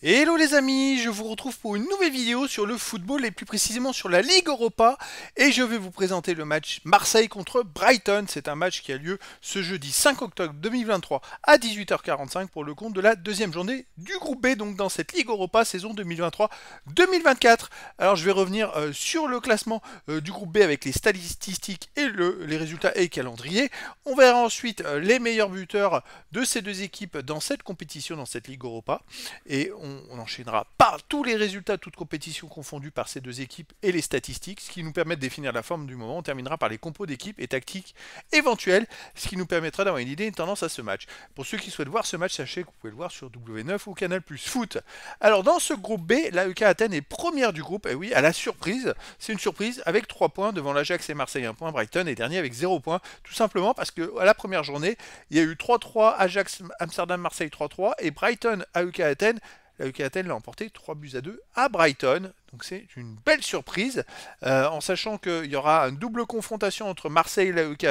Hello les amis, je vous retrouve pour une nouvelle vidéo sur le football et plus précisément sur la Ligue Europa et je vais vous présenter le match Marseille contre Brighton. C'est un match qui a lieu ce jeudi 5 octobre 2023 à 18h45 pour le compte de la deuxième journée du groupe B, donc dans cette Ligue Europa saison 2023-2024. Alors je vais revenir euh, sur le classement euh, du groupe B avec les statistiques et le, les résultats et calendrier. On verra ensuite euh, les meilleurs buteurs de ces deux équipes dans cette compétition, dans cette Ligue Europa et on, enchaînera par tous les résultats, de toutes compétitions confondues par ces deux équipes et les statistiques, ce qui nous permet de définir la forme du moment. On terminera par les compos d'équipes et tactiques éventuelles, ce qui nous permettra d'avoir une idée et une tendance à ce match. Pour ceux qui souhaitent voir ce match, sachez que vous pouvez le voir sur W9 ou Canal Plus Foot. Alors dans ce groupe B, l'AEK Athènes est première du groupe, et eh oui, à la surprise, c'est une surprise, avec 3 points devant l'Ajax et Marseille 1 point, Brighton est dernier avec 0 points, tout simplement parce que à la première journée, il y a eu 3-3 Ajax Amsterdam Marseille 3-3 et Brighton AEK Athènes la Athènes l'a emporté 3 buts à 2 à Brighton. Donc c'est une belle surprise, euh, en sachant qu'il y aura une double confrontation entre Marseille et la UK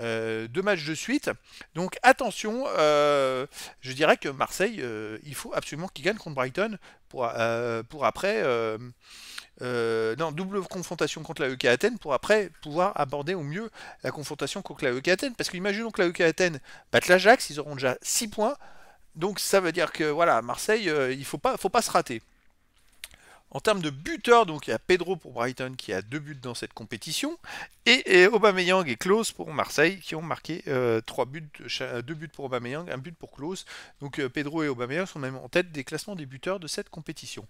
euh, deux matchs de suite. Donc attention, euh, je dirais que Marseille, il faut absolument qu'il gagne contre Brighton pour, pour après. non, double confrontation contre la UK Athènes pour après pouvoir aborder au mieux la confrontation contre la UK Athènes. Parce qu'imaginons que la UK Athènes batte l'Ajax, ils auront déjà 6 points. Donc ça veut dire que voilà, Marseille, euh, il faut pas, faut pas se rater. En termes de buteur, donc il y a Pedro pour Brighton qui a deux buts dans cette compétition, et, et Aubameyang et Klose pour Marseille qui ont marqué 2 euh, trois buts, deux buts pour Aubameyang, un but pour Klose. Donc euh, Pedro et Aubameyang sont même en tête des classements des buteurs de cette compétition.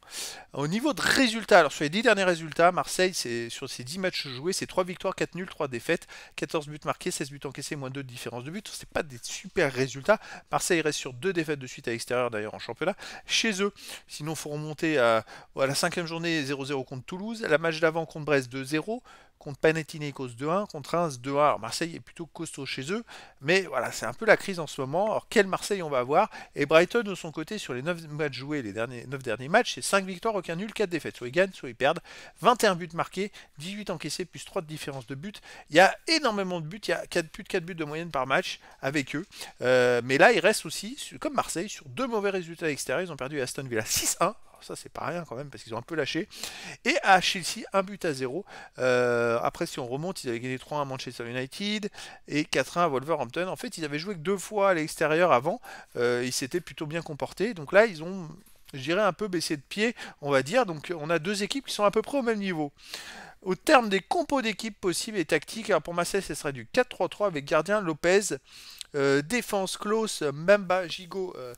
Au niveau de résultats, alors sur les 10 derniers résultats, Marseille sur ces 10 matchs joués, c'est 3 victoires, 4 nuls, 3 défaites, 14 buts marqués, 16 buts encaissés, moins 2 de différence de but. C'est pas des super résultats. Marseille reste sur deux défaites de suite à l'extérieur d'ailleurs en championnat chez eux. Sinon, faut remonter à, à la 5 cinquième journée, 0-0 contre Toulouse. La match d'avant contre Brest 2-0. Contre Panathinaikos 2-1. Contre Reims 2-1. Alors Marseille est plutôt costaud chez eux. Mais voilà, c'est un peu la crise en ce moment. Alors quel Marseille on va avoir Et Brighton de son côté, sur les 9 matchs joués, les derniers, 9 derniers matchs, c'est 5 victoires, aucun nul, 4 défaites. Soit ils gagnent, soit ils perdent. 21 buts marqués, 18 encaissés, plus 3 de différence de buts. Il y a énormément de buts. Il y a 4, plus de 4 buts de moyenne par match avec eux. Euh, mais là, ils restent aussi, comme Marseille, sur deux mauvais résultats extérieurs. Ils ont perdu Aston Villa 6-1 ça, c'est pas rien quand même, parce qu'ils ont un peu lâché. Et à Chelsea, un but à zéro. Euh, après, si on remonte, ils avaient gagné 3-1 à Manchester United et 4-1 à Wolverhampton. En fait, ils avaient joué que deux fois à l'extérieur avant. Euh, ils s'étaient plutôt bien comportés. Donc là, ils ont, je dirais, un peu baissé de pied, on va dire. Donc on a deux équipes qui sont à peu près au même niveau. Au terme des compos d'équipes possibles et tactiques, alors pour Marseille, ce serait du 4-3-3 avec gardien Lopez. Euh, défense, Close, Mamba, Gigot euh,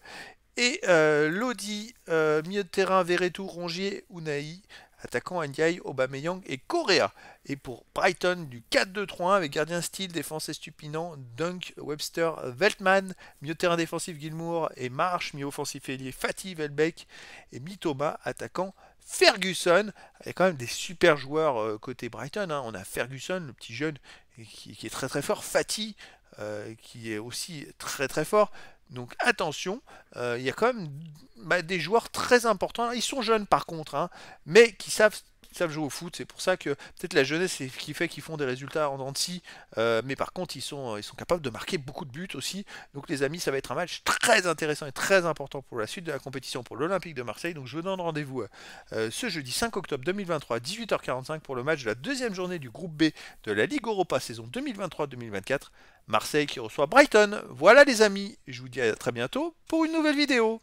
et euh, Lodi, euh, milieu de terrain, Verretou, Rongier, Unai, attaquant Ndiaye, Aubameyang et Correa. Et pour Brighton, du 4-2-3-1 avec gardien style, défense estupinant, Dunk, Webster, Veltman, milieu de terrain défensif Gilmour et Marsh, milieu offensif ailier Fatih, Velbeck et Mitoma, attaquant Ferguson. Il y a quand même des super joueurs euh, côté Brighton. Hein. On a Ferguson, le petit jeune qui, est très très fort, Fatih, euh, qui est aussi très très fort. Donc attention, euh, il y a quand même bah, des joueurs très importants. Ils sont jeunes par contre, hein, mais qui savent ils savent jouer au foot. C'est pour ça que peut-être la jeunesse, c'est ce qui fait qu'ils font des résultats en dents euh, mais par contre, ils sont, ils sont capables de marquer beaucoup de buts aussi. Donc, les amis, ça va être un match très intéressant et très important pour la suite de la compétition pour l'Olympique de Marseille. Donc, je vous donne rendez-vous euh, ce jeudi 5 octobre 2023 à 18h45 pour le match de la deuxième journée du groupe B de la Ligue Europa saison 2023-2024. Marseille qui reçoit Brighton. Voilà les amis, je vous dis à très bientôt pour une nouvelle vidéo.